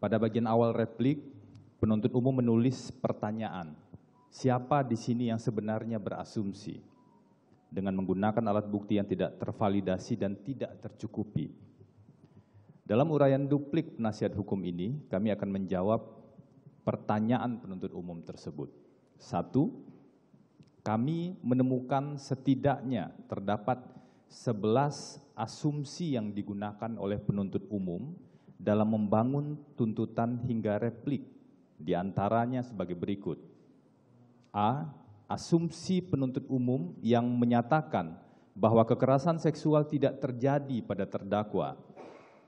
Pada bagian awal replik, penuntut umum menulis pertanyaan, siapa di sini yang sebenarnya berasumsi dengan menggunakan alat bukti yang tidak tervalidasi dan tidak tercukupi. Dalam uraian duplik penasihat hukum ini, kami akan menjawab pertanyaan penuntut umum tersebut. Satu, kami menemukan setidaknya terdapat 11 asumsi yang digunakan oleh penuntut umum dalam membangun tuntutan hingga replik, diantaranya sebagai berikut. A. Asumsi penuntut umum yang menyatakan bahwa kekerasan seksual tidak terjadi pada terdakwa,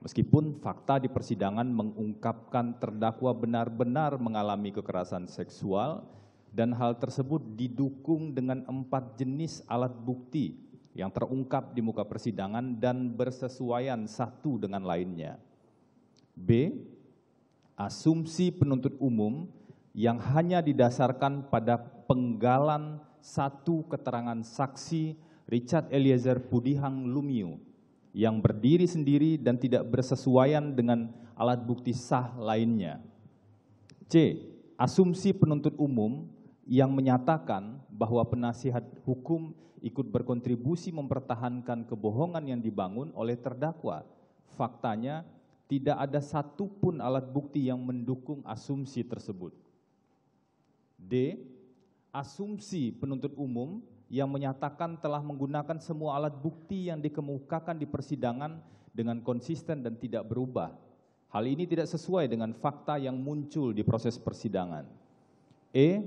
meskipun fakta di persidangan mengungkapkan terdakwa benar-benar mengalami kekerasan seksual dan hal tersebut didukung dengan empat jenis alat bukti yang terungkap di muka persidangan dan bersesuaian satu dengan lainnya. B. Asumsi penuntut umum yang hanya didasarkan pada penggalan satu keterangan saksi Richard Eliezer Pudihang Lumiu yang berdiri sendiri dan tidak bersesuaian dengan alat bukti sah lainnya. C. Asumsi penuntut umum yang menyatakan bahwa penasihat hukum ikut berkontribusi mempertahankan kebohongan yang dibangun oleh terdakwa. Faktanya tidak ada satupun alat bukti yang mendukung asumsi tersebut. D. Asumsi penuntut umum yang menyatakan telah menggunakan semua alat bukti yang dikemukakan di persidangan dengan konsisten dan tidak berubah. Hal ini tidak sesuai dengan fakta yang muncul di proses persidangan. E.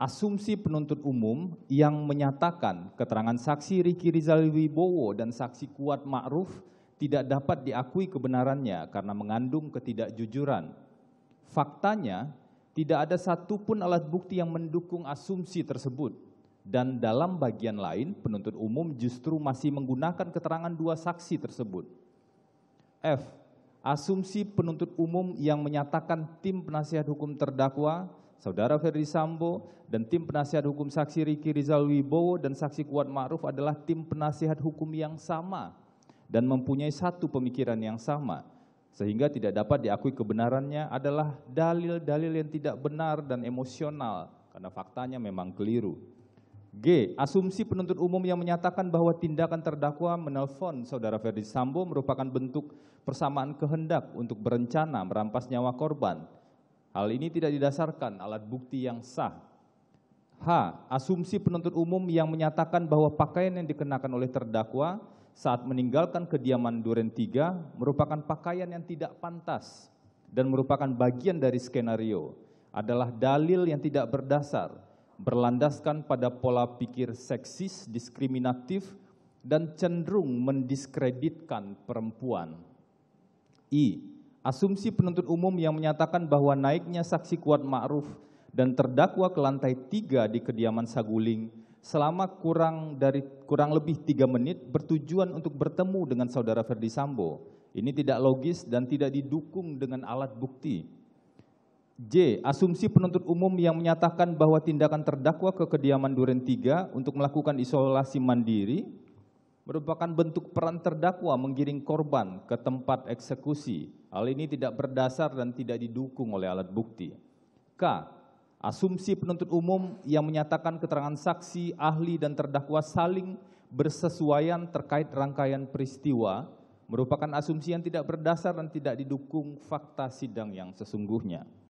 Asumsi penuntut umum yang menyatakan keterangan saksi Riki Rizal Wibowo dan saksi Kuat Ma'ruf tidak dapat diakui kebenarannya karena mengandung ketidakjujuran. Faktanya, tidak ada satupun alat bukti yang mendukung asumsi tersebut. Dan dalam bagian lain, penuntut umum justru masih menggunakan keterangan dua saksi tersebut. F. Asumsi penuntut umum yang menyatakan tim penasihat hukum terdakwa, saudara Ferdi Sambo, dan tim penasihat hukum saksi Riki Rizal Wibowo dan saksi Kuat Ma'ruf adalah tim penasihat hukum yang sama dan mempunyai satu pemikiran yang sama, sehingga tidak dapat diakui kebenarannya adalah dalil-dalil yang tidak benar dan emosional, karena faktanya memang keliru. G. Asumsi penuntut umum yang menyatakan bahwa tindakan terdakwa menelpon saudara Ferdi Sambo merupakan bentuk persamaan kehendak untuk berencana merampas nyawa korban. Hal ini tidak didasarkan alat bukti yang sah. H. Asumsi penuntut umum yang menyatakan bahwa pakaian yang dikenakan oleh terdakwa saat meninggalkan kediaman Duren tiga merupakan pakaian yang tidak pantas dan merupakan bagian dari skenario, adalah dalil yang tidak berdasar, berlandaskan pada pola pikir seksis, diskriminatif, dan cenderung mendiskreditkan perempuan. I. Asumsi penuntut umum yang menyatakan bahwa naiknya saksi kuat ma'ruf dan terdakwa ke lantai tiga di kediaman Saguling selama kurang dari kurang lebih tiga menit bertujuan untuk bertemu dengan saudara Ferdi Sambo. Ini tidak logis dan tidak didukung dengan alat bukti. J. Asumsi penuntut umum yang menyatakan bahwa tindakan terdakwa ke kediaman Duren Tiga untuk melakukan isolasi mandiri merupakan bentuk peran terdakwa menggiring korban ke tempat eksekusi. Hal ini tidak berdasar dan tidak didukung oleh alat bukti. K asumsi penuntut umum yang menyatakan keterangan saksi, ahli, dan terdakwa saling bersesuaian terkait rangkaian peristiwa merupakan asumsi yang tidak berdasar dan tidak didukung fakta sidang yang sesungguhnya.